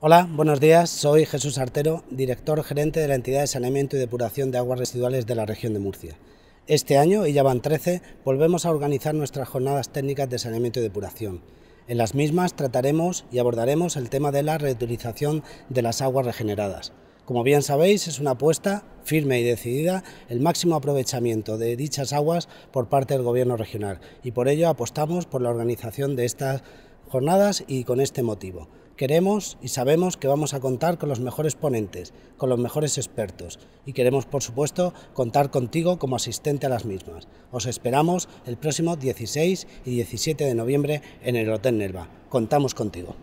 Hola, buenos días. Soy Jesús Artero, director gerente de la entidad de saneamiento y depuración de aguas residuales de la región de Murcia. Este año, y ya van 13, volvemos a organizar nuestras jornadas técnicas de saneamiento y depuración. En las mismas trataremos y abordaremos el tema de la reutilización de las aguas regeneradas. Como bien sabéis, es una apuesta firme y decidida el máximo aprovechamiento de dichas aguas por parte del Gobierno regional y por ello apostamos por la organización de estas jornadas y con este motivo. Queremos y sabemos que vamos a contar con los mejores ponentes, con los mejores expertos y queremos, por supuesto, contar contigo como asistente a las mismas. Os esperamos el próximo 16 y 17 de noviembre en el Hotel Nerva. Contamos contigo.